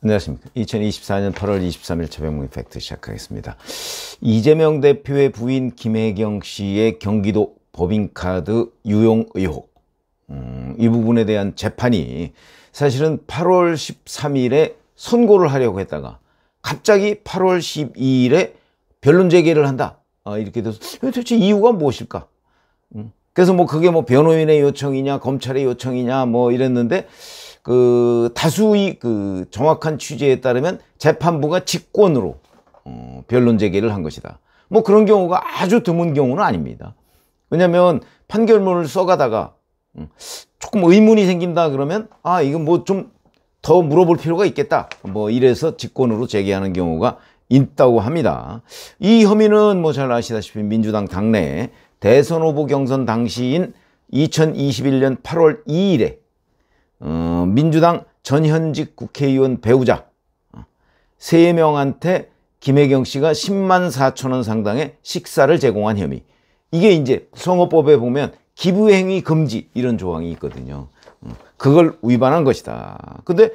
안녕하십니까. 2024년 8월 23일 최병문 펙트 시작하겠습니다. 이재명 대표의 부인 김혜경 씨의 경기도 법인카드 유용 의혹. 음, 이 부분에 대한 재판이 사실은 8월 13일에 선고를 하려고 했다가 갑자기 8월 12일에 변론 재개를 한다. 아, 이렇게 돼서 도대체 이유가 무엇일까? 음, 그래서 뭐 그게 뭐 변호인의 요청이냐 검찰의 요청이냐 뭐 이랬는데 그 다수의 그 정확한 취지에 따르면 재판부가 직권으로 어, 변론 제기를 한 것이다. 뭐 그런 경우가 아주 드문 경우는 아닙니다. 왜냐하면 판결문을 써가다가 음, 조금 의문이 생긴다 그러면 아 이거 뭐 좀 더 물어볼 필요가 있겠다 뭐 이래서 직권으로 제기하는 경우가 있다고 합니다. 이 혐의는 뭐 잘 아시다시피 민주당 당내 대선 후보 경선 당시인 2021년 8월 2일에 어, 민주당 전현직 국회의원 배우자 3명한테 김혜경 씨가 10만 4천 원 상당의 식사를 제공한 혐의 이게 이제 성호법에 보면 기부행위 금지 이런 조항이 있거든요 음, 그걸 위반한 것이다 근데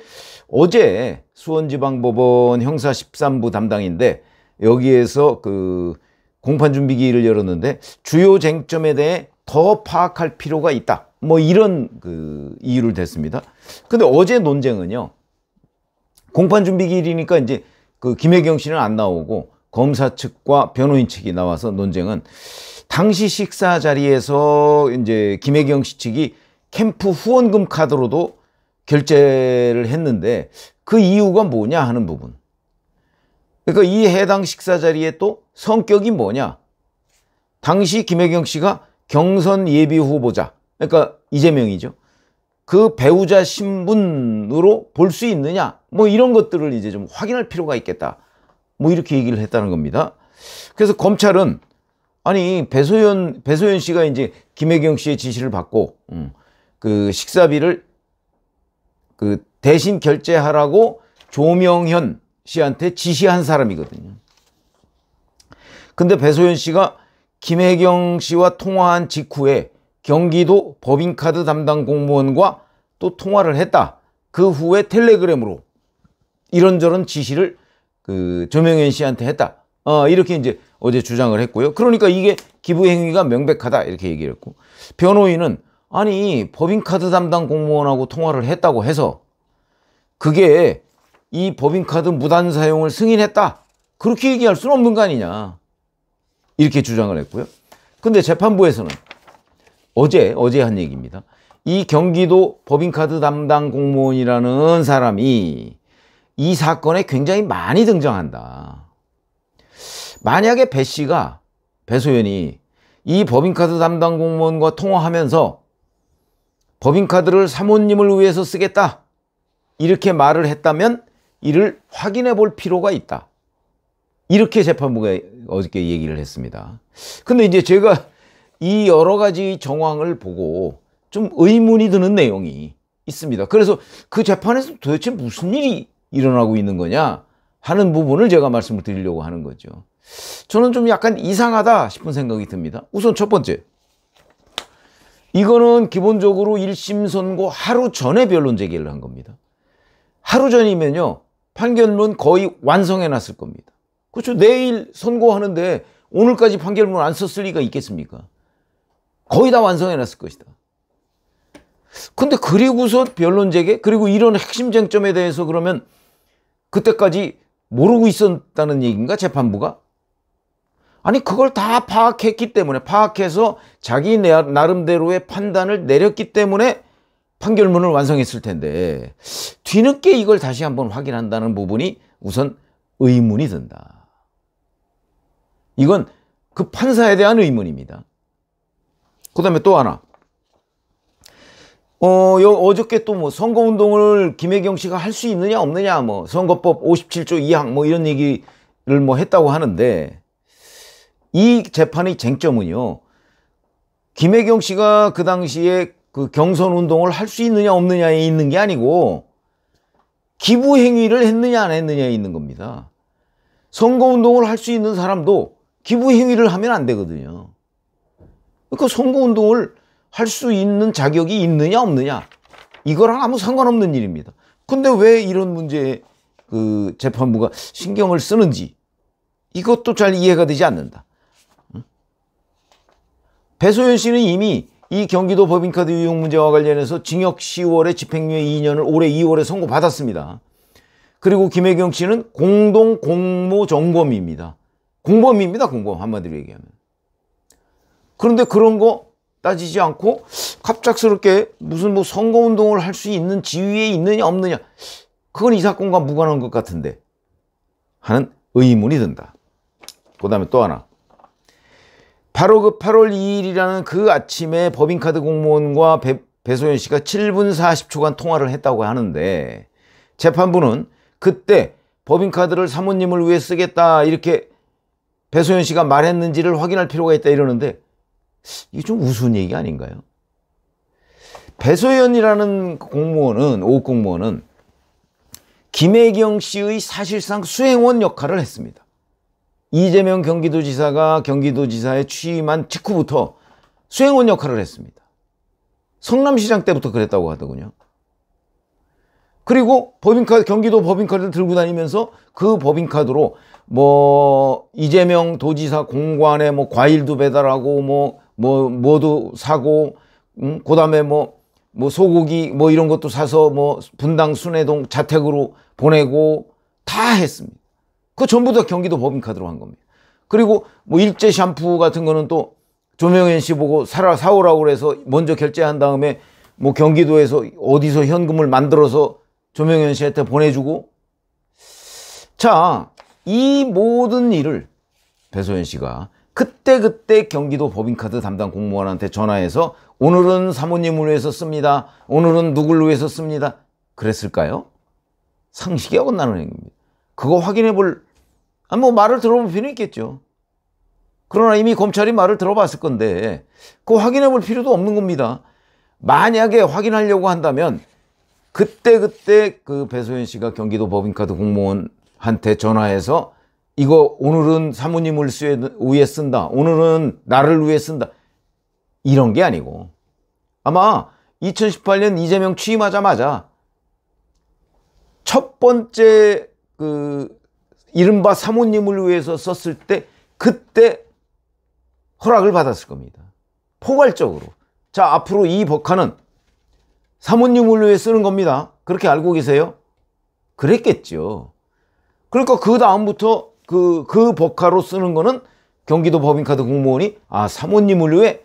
어제 수원지방법원 형사 13부 담당인데 여기에서 그 공판 준비기일을 열었는데 주요 쟁점에 대해 더 파악할 필요가 있다 뭐 이런 그 이유를 댔습니다. 근데 어제 논쟁은요. 공판 준비 기일이니까 이제 그 김혜경 씨는 안 나오고 검사 측과 변호인 측이 나와서 논쟁은 당시 식사 자리에서 이제 김혜경 씨 측이 캠프 후원금 카드로도 결제를 했는데 그 이유가 뭐냐 하는 부분. 그러니까 이 해당 식사 자리에 또 성격이 뭐냐. 당시 김혜경 씨가 경선 예비 후보자 그러니까 이재명이죠. 그 배우자 신분으로 볼 수 있느냐 뭐 이런 것들을 이제 좀 확인할 필요가 있겠다 뭐 이렇게 얘기를 했다는 겁니다 그래서 검찰은 아니 배소연 배소연 씨가 이제 김혜경 씨의 지시를 받고 음, 그 식사비를 그 대신 결제하라고 조명현 씨한테 지시한 사람이거든요 근데 배소연 씨가 김혜경 씨와 통화한 직후에 경기도 법인카드 담당 공무원과 또 통화를 했다. 그 후에 텔레그램으로 이런저런 지시를 그 조명현 씨한테 했다. 어, 이렇게 이제 어제 주장을 했고요. 그러니까 이게 기부 행위가 명백하다 이렇게 얘기를 했고 변호인은 아니 법인카드 담당 공무원하고 통화를 했다고 해서 그게 이 법인카드 무단 사용을 승인했다. 그렇게 얘기할 수는 없는 거 아니냐. 이렇게 주장을 했고요. 근데 재판부에서는 어제 어제 한 얘기입니다. 이 경기도 법인카드 담당 공무원이라는 사람이 이 사건에 굉장히 많이 등장한다. 만약에 배 씨가 배소연이 이 법인카드 담당 공무원과 통화하면서 법인카드를 사모님을 위해서 쓰겠다 이렇게 말을 했다면 이를 확인해 볼 필요가 있다. 이렇게 재판부가 어저께 얘기를 했습니다. 근데 이제 제가 이 여러 가지 정황을 보고 좀 의문이 드는 내용이 있습니다. 그래서 그 재판에서 도대체 무슨 일이 일어나고 있는 거냐 하는 부분을 제가 말씀을 드리려고 하는 거죠. 저는 좀 약간 이상하다 싶은 생각이 듭니다. 우선 첫 번째. 이거는 기본적으로 1심 선고 하루 전에 변론 제기를 한 겁니다. 하루 전이면요. 판결문 거의 완성해 놨을 겁니다. 그렇죠. 내일 선고하는데 오늘까지 판결문 안 썼을 리가 있겠습니까? 거의 다 완성해 놨을 것이다. 근데 그리고서 변론제게 그리고 이런 핵심 쟁점에 대해서 그러면 그때까지 모르고 있었다는 얘기인가 재판부가? 아니 그걸 다 파악했기 때문에 파악해서 자기 나름대로의 판단을 내렸기 때문에 판결문을 완성했을 텐데 뒤늦게 이걸 다시 한번 확인한다는 부분이 우선 의문이 든다. 이건 그 판사에 대한 의문입니다. 그 다음에 또 하나. 어, 여, 어저께 또 뭐 선거운동을 김혜경 씨가 할 수 있느냐 없느냐 뭐 선거법 57조 2항 뭐 이런 얘기를 뭐 했다고 하는데 이 재판의 쟁점은요. 김혜경 씨가 그 당시에 그 경선 운동을 할 수 있느냐 없느냐에 있는 게 아니고 기부 행위를 했느냐 안 했느냐에 있는 겁니다. 선거 운동을 할 수 있는 사람도 기부 행위를 하면 안 되거든요. 그 그러니까 선거운동을 할 수 있는 자격이 있느냐 없느냐 이거랑 아무 상관없는 일입니다. 근데 왜 이런 문제에 그 재판부가 신경을 쓰는지 이것도 잘 이해가 되지 않는다. 배소연 씨는 이미 이 경기도 법인카드 유용 문제와 관련해서 징역 10월에 집행유예 2년을 올해 2월에 선고받았습니다. 그리고 김혜경 씨는 공동 공모 점검입니다. 공범입니다. 공범 한마디로 얘기하면. 그런데 그런 거 따지지 않고 갑작스럽게 무슨 뭐 선거운동을 할 수 있는 지위에 있느냐 없느냐 그건 이 사건과 무관한 것 같은데 하는 의문이 든다. 그 다음에 또 하나 바로 그 8월 2일이라는 그 아침에 법인카드 공무원과 배, 배소연 씨가 7분 40초간 통화를 했다고 하는데 재판부는 그때 법인카드를 사모님을 위해 쓰겠다 이렇게 배소연 씨가 말했는지를 확인할 필요가 있다 이러는데 이게 좀 우스운 얘기 아닌가요? 배소연이라는 공무원은, 오급 공무원은 김혜경 씨의 사실상 수행원 역할을 했습니다. 이재명 경기도지사가 경기도지사에 취임한 직후부터 수행원 역할을 했습니다. 성남시장 때부터 그랬다고 하더군요. 그리고 법인카드, 경기도 법인카드를 들고 다니면서 그 법인카드로 뭐, 이재명 도지사 공관에 뭐 과일도 배달하고 뭐, 뭐 뭐도 사고 음, 그다음에 뭐뭐 뭐 소고기 뭐 이런 것도 사서 뭐 분당 순회동 자택으로 보내고 다 했습니다. 그 전부 다 경기도 법인카드로 한 겁니다. 그리고 뭐 일제 샴푸 같은 거는 또 조명현 씨 보고 사라 사오라고 그래서 먼저 결제한 다음에 뭐 경기도에서 어디서 현금을 만들어서 조명현 씨한테 보내주고 자 이 모든 일을 배소연 씨가 그때그때 경기도 법인카드 담당 공무원한테 전화해서 오늘은 사모님을 위해서 씁니다. 오늘은 누굴 위해서 씁니다. 그랬을까요? 상식에 어긋나는 행위입니다. 그거 확인해 볼, 아, 뭐 말을 들어볼 필요 있겠죠. 그러나 이미 검찰이 말을 들어봤을 건데, 그거 확인해 볼 필요도 없는 겁니다. 만약에 확인하려고 한다면, 그때 그때 그 배소연 씨가 경기도 법인카드 공무원한테 전화해서 이거 오늘은 사모님을 위해 쓴다. 오늘은 나를 위해 쓴다. 이런 게 아니고 아마 2018년 이재명 취임하자마자 첫 번째 그 이른바 사모님을 위해서 썼을 때 그때 허락을 받았을 겁니다. 포괄적으로. 자 앞으로 이 법화는 사모님을 위해 쓰는 겁니다. 그렇게 알고 계세요? 그랬겠죠. 그러니까 그 다음부터 그, 그 법카로 쓰는 거는 경기도 법인카드 공무원이 아, 사모님을 위해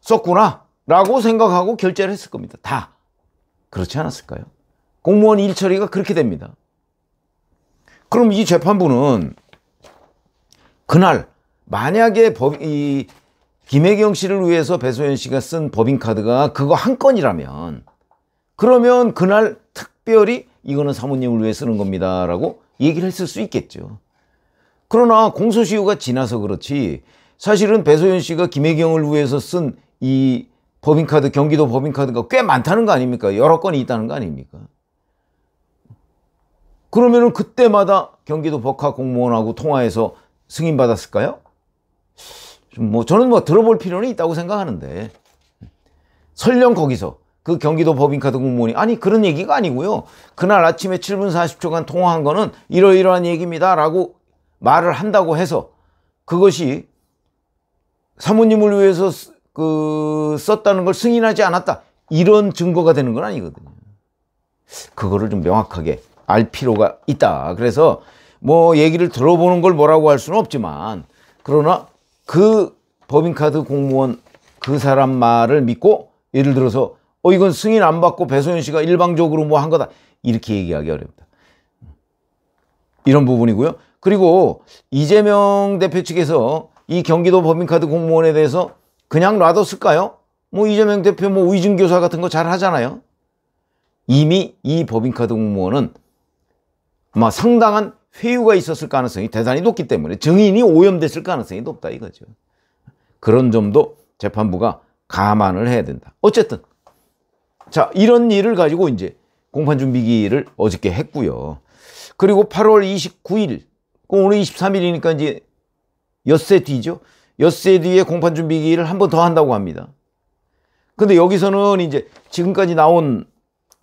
썼구나 라고 생각하고 결제를 했을 겁니다. 다. 그렇지 않았을까요? 공무원 일처리가 그렇게 됩니다. 그럼 이 재판부는 그날 만약에 법, 이 김혜경 씨를 위해서 배소연 씨가 쓴 법인카드가 그거 한 건이라면 그러면 그날 특별히 이거는 사모님을 위해 쓰는 겁니다 라고 얘기를 했을 수 있겠죠. 그러나 공소시효가 지나서 그렇지 사실은 배소연 씨가 김혜경을 위해서 쓴 이 법인카드 경기도 법인카드가 꽤 많다는 거 아닙니까? 여러 건이 있다는 거 아닙니까? 그러면은 그때마다 경기도 법학 공무원하고 통화해서 승인 받았을까요? 뭐 저는 뭐 들어볼 필요는 있다고 생각하는데 설령 거기서 그 경기도 법인카드 공무원이 아니 그런 얘기가 아니고요 그날 아침에 7분 40초간 통화한 거는 이러이러한 얘기입니다 라고 말을 한다고 해서 그것이 사모님을 위해서 그 썼다는 걸 승인하지 않았다 이런 증거가 되는 건 아니거든요 그거를 좀 명확하게 알 필요가 있다 그래서 뭐 얘기를 들어보는 걸 뭐라고 할 수는 없지만 그러나 그 법인카드 공무원 그 사람 말을 믿고 예를 들어서 어 이건 승인 안 받고 배소연 씨가 일방적으로 뭐 한 거다 이렇게 얘기하기 어렵다 이런 부분이고요 그리고 이재명 대표 측에서 이 경기도 법인카드 공무원에 대해서 그냥 놔뒀을까요? 뭐 이재명 대표 뭐 위증교사 같은 거 잘 하잖아요. 이미 이 법인카드 공무원은 아마 상당한 회유가 있었을 가능성이 대단히 높기 때문에 증인이 오염됐을 가능성이 높다 이거죠. 그런 점도 재판부가 감안을 해야 된다. 어쨌든 자 이런 일을 가지고 이제 공판준비기를 어저께 했고요. 그리고 8월 29일 그럼 오늘 23일이니까 이제 엿새 뒤죠. 엿새 뒤에 공판 준비기를 한 번 더 한다고 합니다. 근데 여기서는 이제 지금까지 나온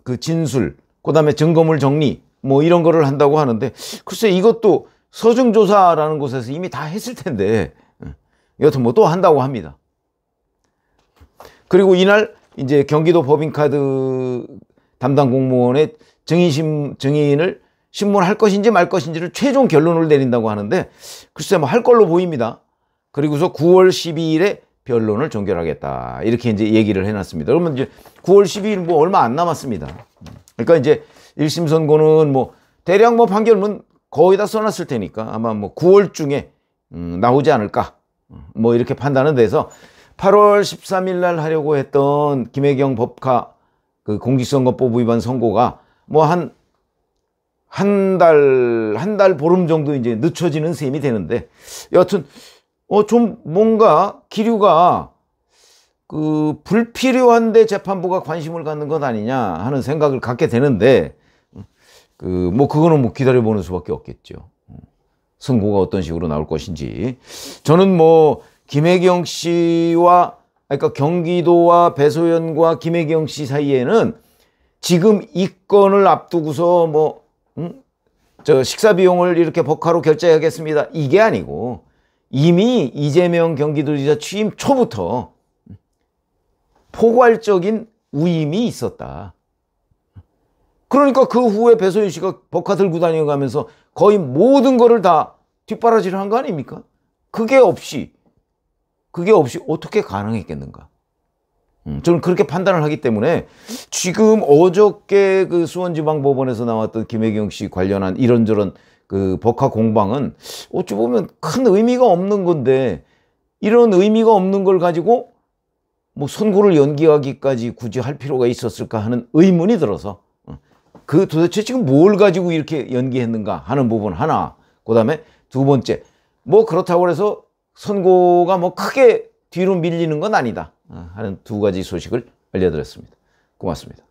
그 진술, 그 다음에 증거물 정리, 뭐 이런 거를 한다고 하는데, 글쎄 이것도 서중조사라는 곳에서 이미 다 했을 텐데, 예. 여튼 뭐 또 한다고 합니다. 그리고 이날 이제 경기도 법인카드 담당 공무원의 증인심, 증인을 신문을 할 것인지 말 것인지를 최종 결론을 내린다고 하는데 글쎄 뭐 할 걸로 보입니다. 그리고서 9월 12일에 변론을 종결하겠다. 이렇게 이제 얘기를 해놨습니다. 그러면 이제 9월 12일 뭐 얼마 안 남았습니다. 그러니까 이제 1심 선고는 뭐 대략 뭐 판결문 거의 다 써놨을 테니까 아마 뭐 9월 중에 음 나오지 않을까. 뭐 이렇게 판단은 돼서 8월 13일 날 하려고 했던 김혜경 법카 그 공직선거법 위반 선고가 뭐한 한 달, 한 달 보름 정도 이제 늦춰지는 셈이 되는데, 여하튼, 어, 좀 뭔가 기류가 그 불필요한데 재판부가 관심을 갖는 것 아니냐 하는 생각을 갖게 되는데, 그, 뭐, 그거는 뭐 기다려보는 수밖에 없겠죠. 선고가 어떤 식으로 나올 것인지. 저는 뭐, 김혜경 씨와, 그러니까 경기도와 배소연과 김혜경 씨 사이에는 지금 이 건을 앞두고서 뭐, 음? 저 식사 비용을 이렇게 복화로 결제하겠습니다. 이게 아니고 이미 이재명 경기도지사 취임 초부터 포괄적인 우임이 있었다. 그러니까 그 후에 배소윤 씨가 버카 들고 다니면서 거의 모든 거를 다 뒷바라지를 한 거 아닙니까? 그게 없이 그게 없이 어떻게 가능했겠는가? 음, 저는 그렇게 판단을 하기 때문에 지금 어저께 그 수원지방법원에서 나왔던 김혜경 씨 관련한 이런저런 그 법화 공방은 어찌 보면 큰 의미가 없는 건데 이런 의미가 없는 걸 가지고 뭐 선고를 연기하기까지 굳이 할 필요가 있었을까 하는 의문이 들어서 어, 그 도대체 지금 뭘 가지고 이렇게 연기했는가 하는 부분 하나 그 다음에 두 번째 뭐 그렇다고 해서 선고가 뭐 크게 뒤로 밀리는 건 아니다 어, 하는 두 가지 소식을 알려드렸습니다. 고맙습니다.